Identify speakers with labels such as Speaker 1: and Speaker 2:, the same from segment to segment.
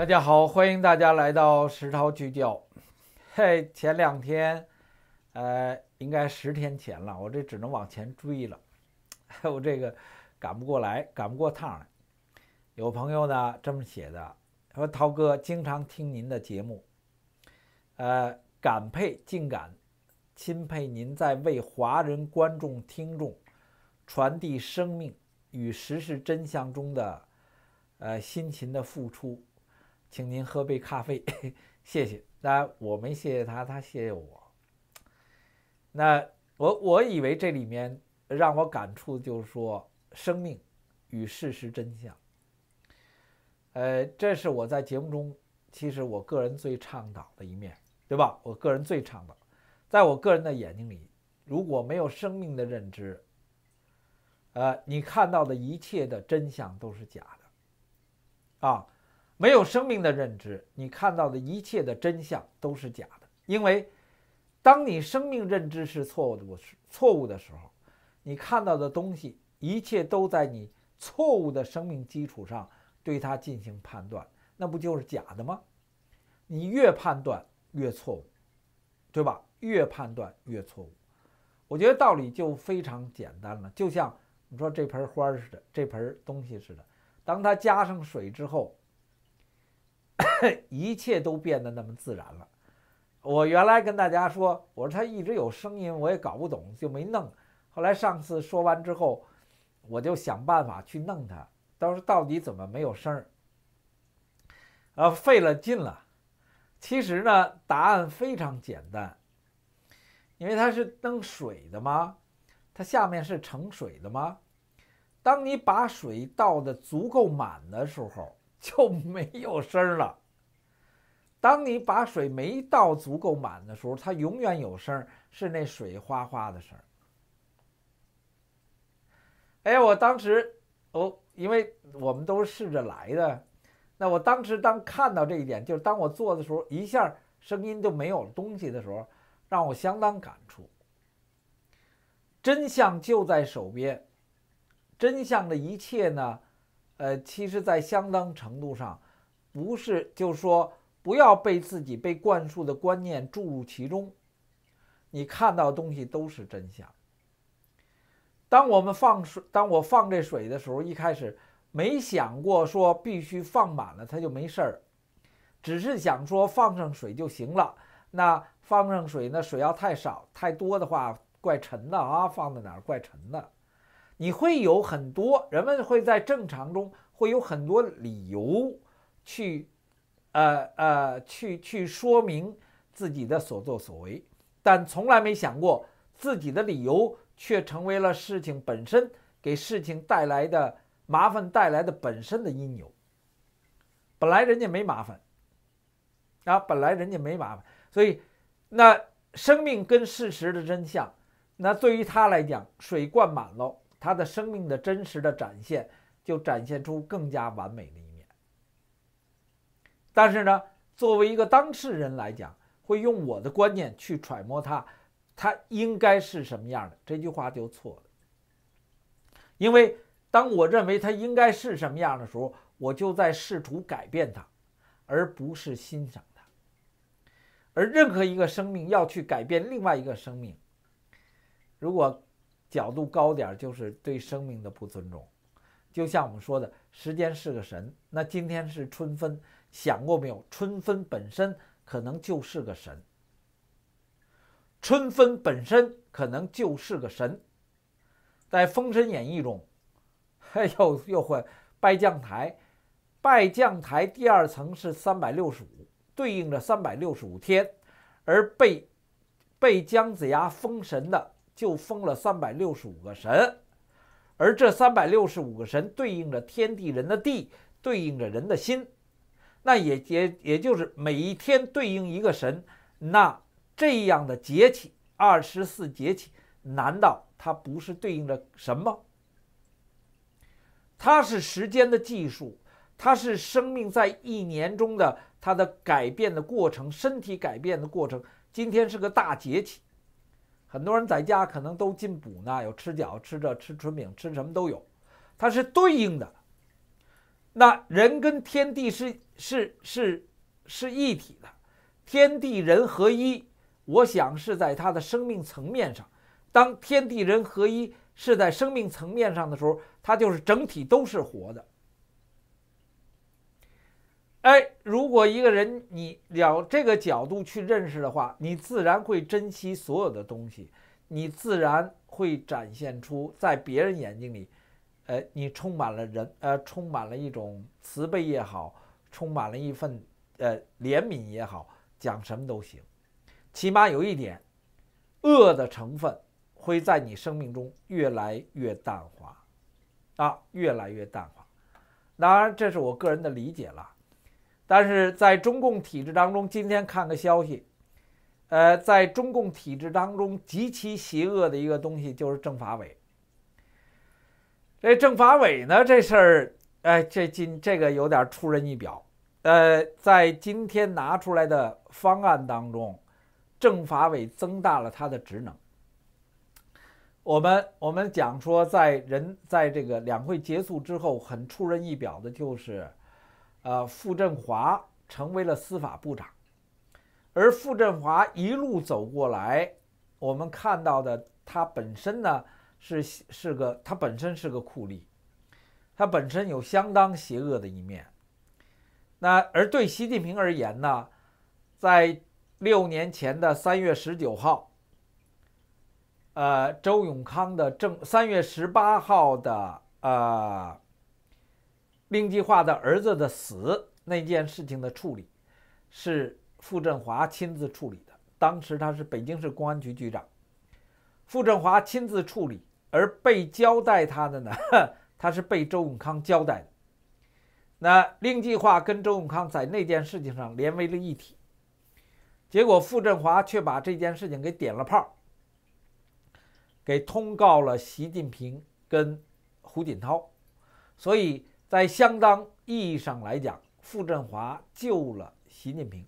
Speaker 1: 大家好，欢迎大家来到石涛聚焦。嘿，前两天，呃，应该十天前了，我这只能往前追了，我这个赶不过来，赶不过趟儿。有朋友呢这么写的，说涛哥经常听您的节目，呃，感佩敬感钦佩您在为华人观众听众传递生命与实事真相中的，呃，辛勤的付出。请您喝杯咖啡，谢谢。那我没谢谢他，他谢谢我。那我我以为这里面让我感触就是说，生命与事实真相。呃，这是我在节目中，其实我个人最倡导的一面对吧？我个人最倡导，在我个人的眼睛里，如果没有生命的认知，呃，你看到的一切的真相都是假的，啊。没有生命的认知，你看到的一切的真相都是假的。因为，当你生命认知是错误的，是错误的时候，你看到的东西，一切都在你错误的生命基础上对它进行判断，那不就是假的吗？你越判断越错误，对吧？越判断越错误。我觉得道理就非常简单了，就像你说这盆花似的，这盆东西似的，当它加上水之后。一切都变得那么自然了。我原来跟大家说，我说它一直有声音，我也搞不懂，就没弄。后来上次说完之后，我就想办法去弄它，到候到底怎么没有声儿，呃，费了劲了。其实呢，答案非常简单，因为它是蹬水的吗？它下面是盛水的吗？当你把水倒的足够满的时候。就没有声了。当你把水没倒足够满的时候，它永远有声，是那水哗哗的声。哎，我当时，哦，因为我们都是试着来的，那我当时当看到这一点，就是当我做的时候，一下声音就没有东西的时候，让我相当感触。真相就在手边，真相的一切呢？呃，其实，在相当程度上，不是就说不要被自己被灌输的观念注入其中，你看到东西都是真相。当我们放水，当我放这水的时候，一开始没想过说必须放满了它就没事儿，只是想说放上水就行了。那放上水呢，水要太少、太多的话怪沉的啊，放在哪儿怪沉的。你会有很多人们会在正常中会有很多理由去，呃呃，去去说明自己的所作所为，但从来没想过自己的理由却成为了事情本身给事情带来的麻烦带来的本身的因由。本来人家没麻烦，啊，本来人家没麻烦，所以那生命跟事实的真相，那对于他来讲，水灌满了。他的生命的真实的展现，就展现出更加完美的一面。但是呢，作为一个当事人来讲，会用我的观念去揣摩他，他应该是什么样的，这句话就错了。因为当我认为他应该是什么样的时候，我就在试图改变他，而不是欣赏他。而任何一个生命要去改变另外一个生命，如果。角度高点就是对生命的不尊重，就像我们说的时间是个神，那今天是春分，想过没有？春分本身可能就是个神，春分本身可能就是个神。在《封神演义》中，又又会拜将台，拜将台第二层是三百六十五，对应着三百六十五天，而被被姜子牙封神的。就封了三百六十五个神，而这三百六十五个神对应着天地人的地，对应着人的心。那也也也就是每一天对应一个神。那这样的节气，二十四节气，难道它不是对应着什么？它是时间的技术，它是生命在一年中的它的改变的过程，身体改变的过程。今天是个大节气。很多人在家可能都进补呢，有吃饺、吃这、吃春饼、吃什么都有，它是对应的。那人跟天地是是是是一体的，天地人合一，我想是在他的生命层面上。当天地人合一是在生命层面上的时候，它就是整体都是活的。哎，如果一个人你了这个角度去认识的话，你自然会珍惜所有的东西，你自然会展现出在别人眼睛里，呃，你充满了人呃，充满了一种慈悲也好，充满了一份呃怜悯也好，讲什么都行，起码有一点，恶的成分会在你生命中越来越淡化，啊，越来越淡化。当然，这是我个人的理解了。但是在中共体制当中，今天看个消息，呃，在中共体制当中极其邪恶的一个东西就是政法委。这政法委呢，这事儿，哎，这今这个有点出人意表。呃，在今天拿出来的方案当中，政法委增大了他的职能。我们我们讲说，在人在这个两会结束之后，很出人意表的就是。呃，傅振华成为了司法部长，而傅振华一路走过来，我们看到的他本身呢是是个他本身是个酷吏，他本身有相当邪恶的一面。那而对习近平而言呢，在六年前的三月十九号，呃，周永康的政三月十八号的呃。令计划的儿子的死那件事情的处理，是傅振华亲自处理的。当时他是北京市公安局局长，傅振华亲自处理，而被交代他的呢，他是被周永康交代的。那令计划跟周永康在那件事情上连为了一体，结果傅振华却把这件事情给点了炮，给通告了习近平跟胡锦涛，所以。在相当意义上来讲，傅振华救了习近平，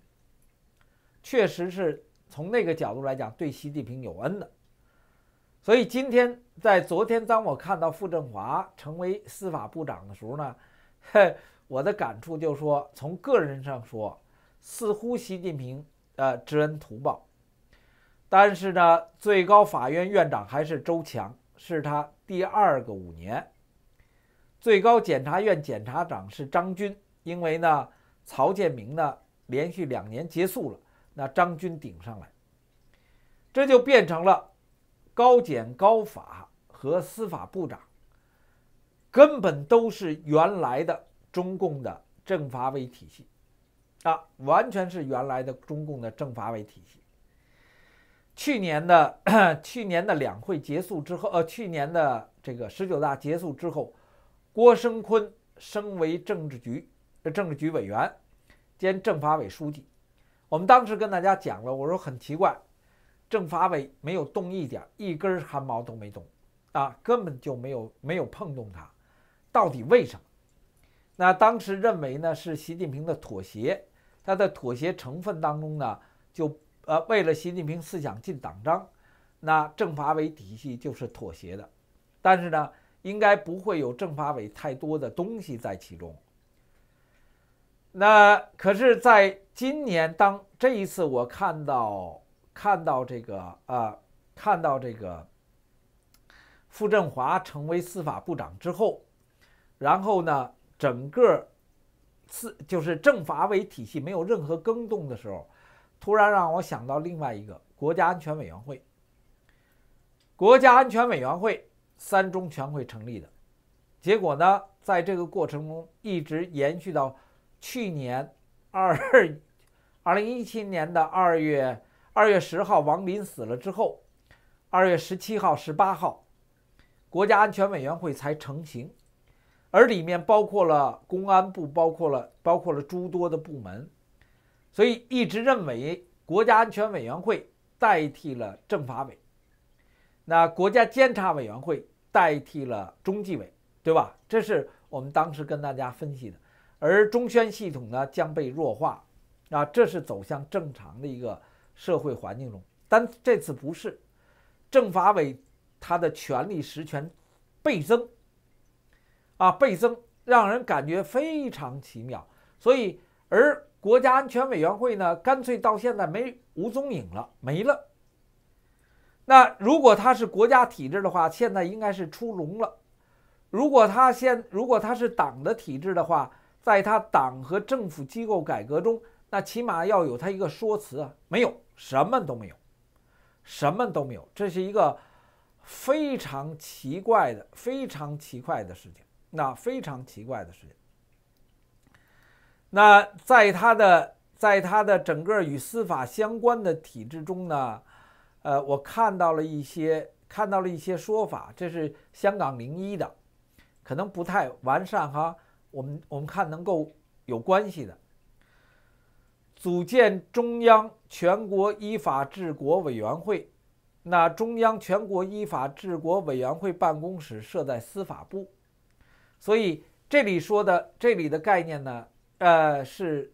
Speaker 1: 确实是从那个角度来讲对习近平有恩的。所以今天在昨天，当我看到傅振华成为司法部长的时候呢，嘿，我的感触就是说，从个人上说，似乎习近平呃知恩图报，但是呢，最高法院院长还是周强，是他第二个五年。最高检察院检察长是张军，因为呢，曹建明呢连续两年结束了，那张军顶上来，这就变成了高检、高法和司法部长，根本都是原来的中共的政法委体系，啊，完全是原来的中共的政法委体系。去年的 去年的两会结束之后，呃，去年的这个十九大结束之后。郭声琨升为政治局，政治局委员，兼政法委书记。我们当时跟大家讲了，我说很奇怪，政法委没有动一点，一根汗毛都没动，啊，根本就没有没有碰动他，到底为什么？那当时认为呢是习近平的妥协，他的妥协成分当中呢，就呃为了习近平思想进党章，那政法委体系就是妥协的，但是呢。应该不会有政法委太多的东西在其中。那可是，在今年当这一次我看到看到这个呃，看到这个傅振华成为司法部长之后，然后呢，整个司就是政法委体系没有任何更动的时候，突然让我想到另外一个国家安全委员会。国家安全委员会。三中全会成立的结果呢？在这个过程中一直延续到去年二二零一七年的二月二月十号，王林死了之后，二月十七号、十八号，国家安全委员会才成型，而里面包括了公安部，包括了包括了诸多的部门，所以一直认为国家安全委员会代替了政法委，那国家监察委员会。代替了中纪委，对吧？这是我们当时跟大家分析的。而中宣系统呢，将被弱化，啊，这是走向正常的一个社会环境中。但这次不是，政法委他的权力实权倍增，啊，倍增，让人感觉非常奇妙。所以，而国家安全委员会呢，干脆到现在没无踪影了，没了。那如果他是国家体制的话，现在应该是出笼了。如果他现如果他是党的体制的话，在他党和政府机构改革中，那起码要有他一个说辞啊，没有什么都没有，什么都没有，这是一个非常奇怪的、非常奇怪的事情，那非常奇怪的事情。那在他的在他的整个与司法相关的体制中呢？呃，我看到了一些看到了一些说法，这是香港零一的，可能不太完善哈。我们我们看能够有关系的，组建中央全国依法治国委员会，那中央全国依法治国委员会办公室设在司法部，所以这里说的这里的概念呢，呃是。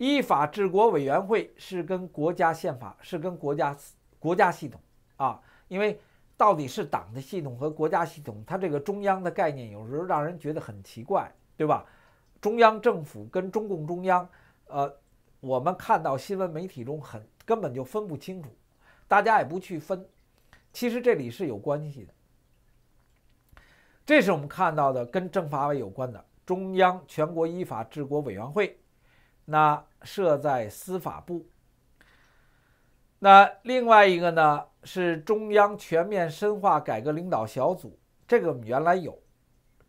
Speaker 1: 依法治国委员会是跟国家宪法是跟国家国家系统啊，因为到底是党的系统和国家系统，它这个中央的概念有时候让人觉得很奇怪，对吧？中央政府跟中共中央，呃，我们看到新闻媒体中很根本就分不清楚，大家也不去分，其实这里是有关系的。这是我们看到的跟政法委有关的中央全国依法治国委员会。那设在司法部。那另外一个呢是中央全面深化改革领导小组，这个我们原来有，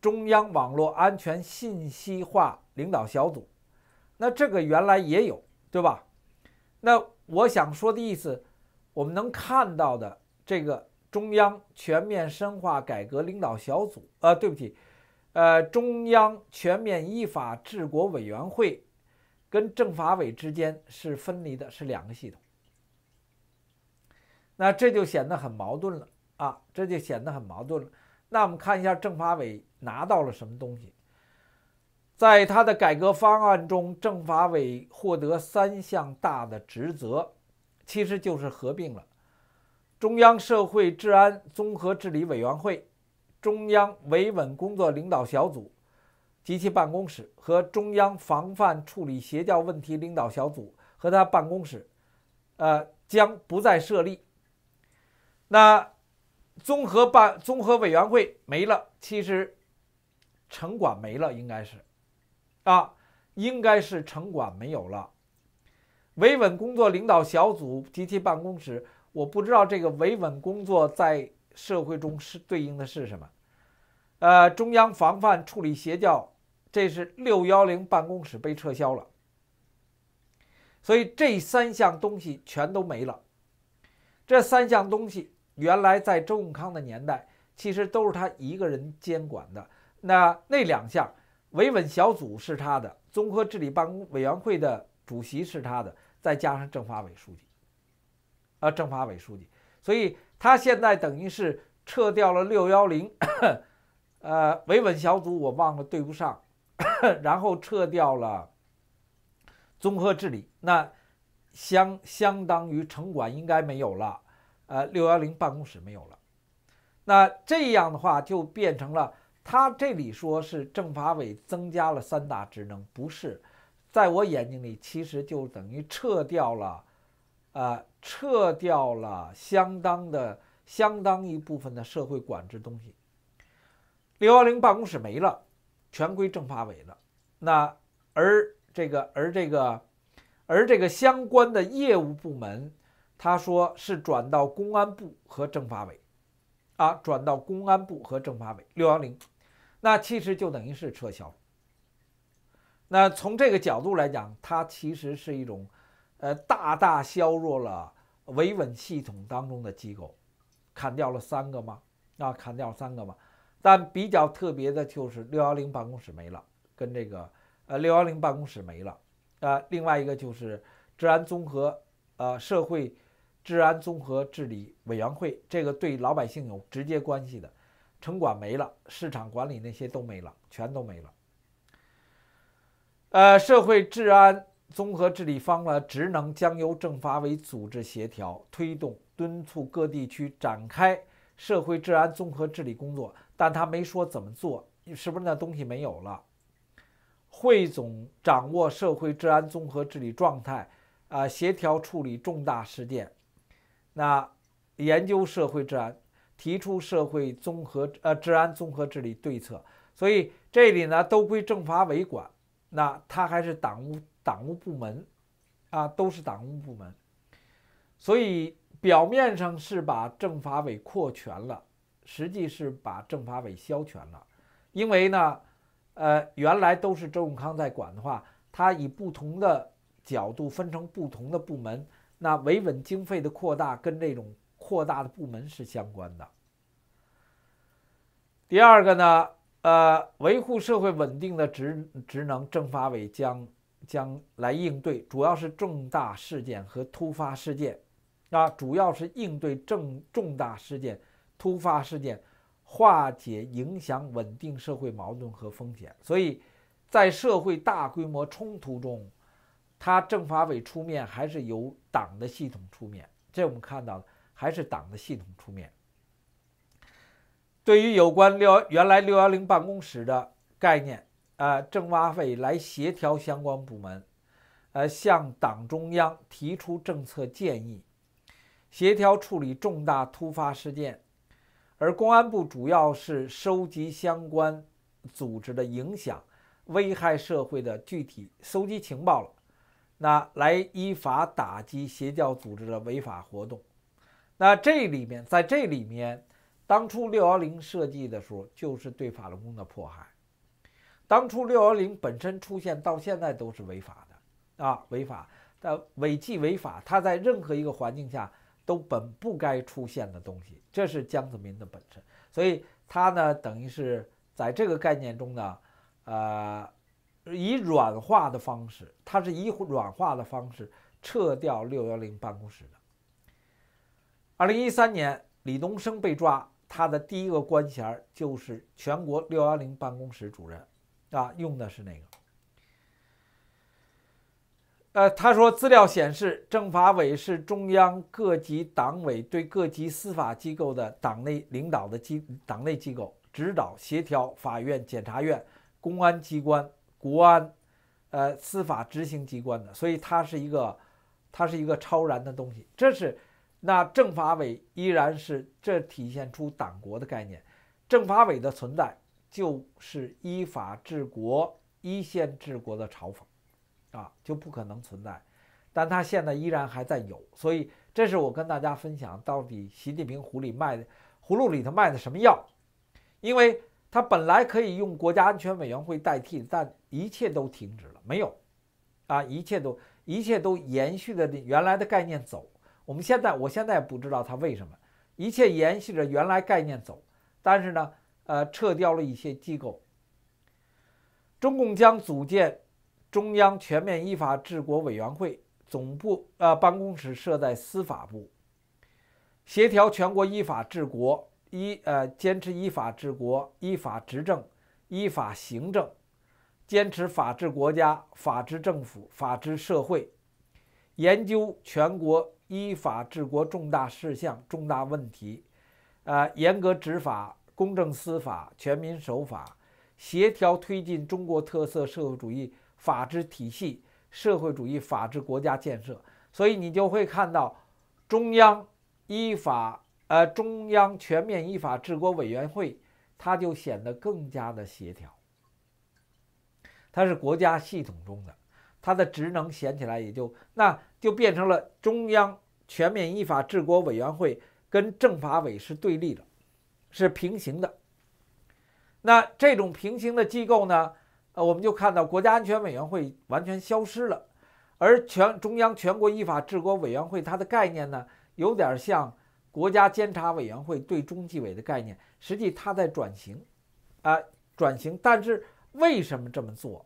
Speaker 1: 中央网络安全信息化领导小组，那这个原来也有，对吧？那我想说的意思，我们能看到的这个中央全面深化改革领导小组，呃，对不起，呃，中央全面依法治国委员会。跟政法委之间是分离的，是两个系统。那这就显得很矛盾了啊，这就显得很矛盾了。那我们看一下政法委拿到了什么东西，在他的改革方案中，政法委获得三项大的职责，其实就是合并了中央社会治安综合治理委员会、中央维稳工作领导小组。及其办公室和中央防范处理邪教问题领导小组和他办公室，呃，将不再设立。那综合办综合委员会没了，其实城管没了，应该是啊，应该是城管没有了。维稳工作领导小组及其办公室，我不知道这个维稳工作在社会中是对应的是什么。呃，中央防范处理邪教。这是六幺零办公室被撤销了，所以这三项东西全都没了。这三项东西原来在周永康的年代，其实都是他一个人监管的。那那两项，维稳小组是他的，综合治理办公委员会的主席是他的，再加上政法委书记，啊，政法委书记，所以他现在等于是撤掉了六幺零，呃，维稳小组我忘了对不上。然后撤掉了综合治理，那相相当于城管应该没有了，呃，六幺零办公室没有了，那这样的话就变成了他这里说是政法委增加了三大职能，不是，在我眼睛里其实就等于撤掉了，呃，撤掉了相当的相当一部分的社会管制东西，六幺零办公室没了。全归政法委了，那而这个而这个而这个相关的业务部门，他说是转到公安部和政法委，啊，转到公安部和政法委六幺零，那其实就等于是撤销。那从这个角度来讲，它其实是一种，呃，大大削弱了维稳系统当中的机构，砍掉了三个嘛，啊，砍掉三个嘛。但比较特别的就是六幺零办公室没了，跟这个呃六幺零办公室没了，呃，另外一个就是治安综合呃社会治安综合治理委员会，这个对老百姓有直接关系的，城管没了，市场管理那些都没了，全都没了。呃，社会治安综合治理方的职能将由政法委组织协调推动，敦促各地区展开社会治安综合治理工作。但他没说怎么做，是不是那东西没有了？汇总掌握社会治安综合治理状态，啊，协调处理重大事件，那研究社会治安，提出社会综合呃治安综合治理对策。所以这里呢都归政法委管，那他还是党务党务部门，啊，都是党务部门，所以表面上是把政法委扩权了。实际是把政法委消权了，因为呢，呃，原来都是周永康在管的话，他以不同的角度分成不同的部门。那维稳经费的扩大跟这种扩大的部门是相关的。第二个呢，呃，维护社会稳定的职职能，政法委将将来应对主要是重大事件和突发事件，啊，主要是应对重重大事件。突发事件化解、影响、稳定社会矛盾和风险，所以，在社会大规模冲突中，他政法委出面还是由党的系统出面。这我们看到还是党的系统出面。对于有关六原来六幺零办公室的概念，呃，政法委来协调相关部门，呃，向党中央提出政策建议，协调处理重大突发事件。而公安部主要是收集相关组织的影响、危害社会的具体收集情报了，那来依法打击邪教组织的违法活动。那这里面，在这里面，当初六幺零设计的时候就是对法轮功的迫害。当初六幺零本身出现到现在都是违法的啊，违法的违纪违法，它在任何一个环境下。都本不该出现的东西，这是江泽民的本身，所以他呢，等于是在这个概念中呢，呃，以软化的方式，他是以软化的方式撤掉六幺零办公室的。二零一三年，李东生被抓，他的第一个官衔就是全国六幺零办公室主任，啊，用的是那个？呃，他说，资料显示，政法委是中央各级党委对各级司法机构的党内领导的机党内机构，指导协调法院、检察院、公安机关、国安，呃，司法执行机关的，所以它是一个，它是一个超然的东西。这是，那政法委依然是这体现出党国的概念，政法委的存在就是依法治国、依宪治国的嘲讽。啊，就不可能存在，但它现在依然还在有，所以这是我跟大家分享到底习近平葫芦里卖的葫芦里头卖的什么药，因为它本来可以用国家安全委员会代替，但一切都停止了，没有，啊，一切都一切都延续的原来的概念走。我们现在我现在不知道它为什么一切延续着原来概念走，但是呢，呃，撤掉了一些机构，中共将组建。中央全面依法治国委员会总部呃办公室设在司法部，协调全国依法治国依呃坚持依法治国依法执政依法行政，坚持法治国家法治政府法治社会，研究全国依法治国重大事项重大问题，呃严格执法公正司法全民守法，协调推进中国特色社会主义。法治体系、社会主义法治国家建设，所以你就会看到，中央依法呃，中央全面依法治国委员会，它就显得更加的协调。它是国家系统中的，它的职能显起来也就那就变成了中央全面依法治国委员会跟政法委是对立的，是平行的。那这种平行的机构呢？我们就看到国家安全委员会完全消失了，而全中央全国依法治国委员会它的概念呢，有点像国家监察委员会对中纪委的概念，实际它在转型，啊，转型。但是为什么这么做？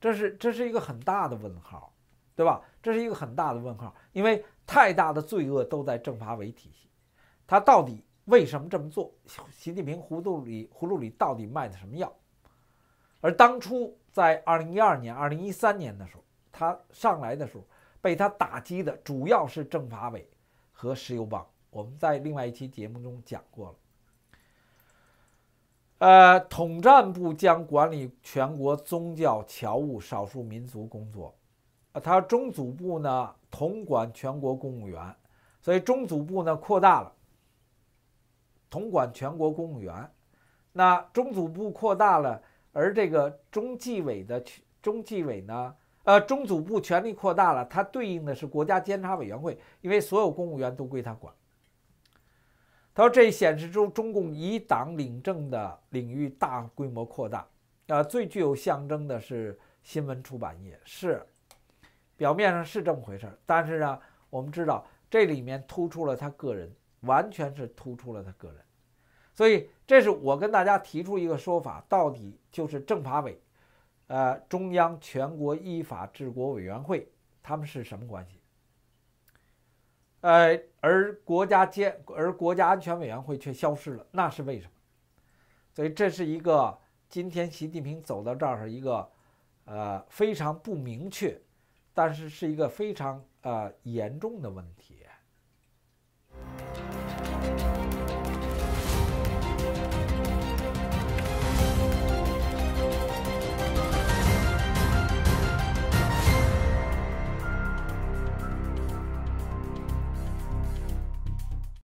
Speaker 1: 这是这是一个很大的问号，对吧？这是一个很大的问号，因为太大的罪恶都在政法委体系，他到底为什么这么做？习近平葫芦里葫芦里到底卖的什么药？而当初在二零一二年、二零一三年的时候，他上来的时候，被他打击的主要是政法委和石油帮。我们在另外一期节目中讲过了。呃，统战部将管理全国宗教侨务少数民族工作，他中组部呢统管全国公务员，所以中组部呢扩大了，统管全国公务员。那中组部扩大了。而这个中纪委的中纪委呢，呃，中组部权力扩大了，它对应的是国家监察委员会，因为所有公务员都归他管。他说这显示出中共以党领政的领域大规模扩大，啊，最具有象征的是新闻出版业，是表面上是这么回事，但是呢，我们知道这里面突出了他个人，完全是突出了他个人。所以，这是我跟大家提出一个说法：到底就是政法委，呃，中央全国依法治国委员会他们是什么关系？呃，而国家监、而国家安全委员会却消失了，那是为什么？所以，这是一个今天习近平走到这儿是一个，呃，非常不明确，但是是一个非常呃严重的问题。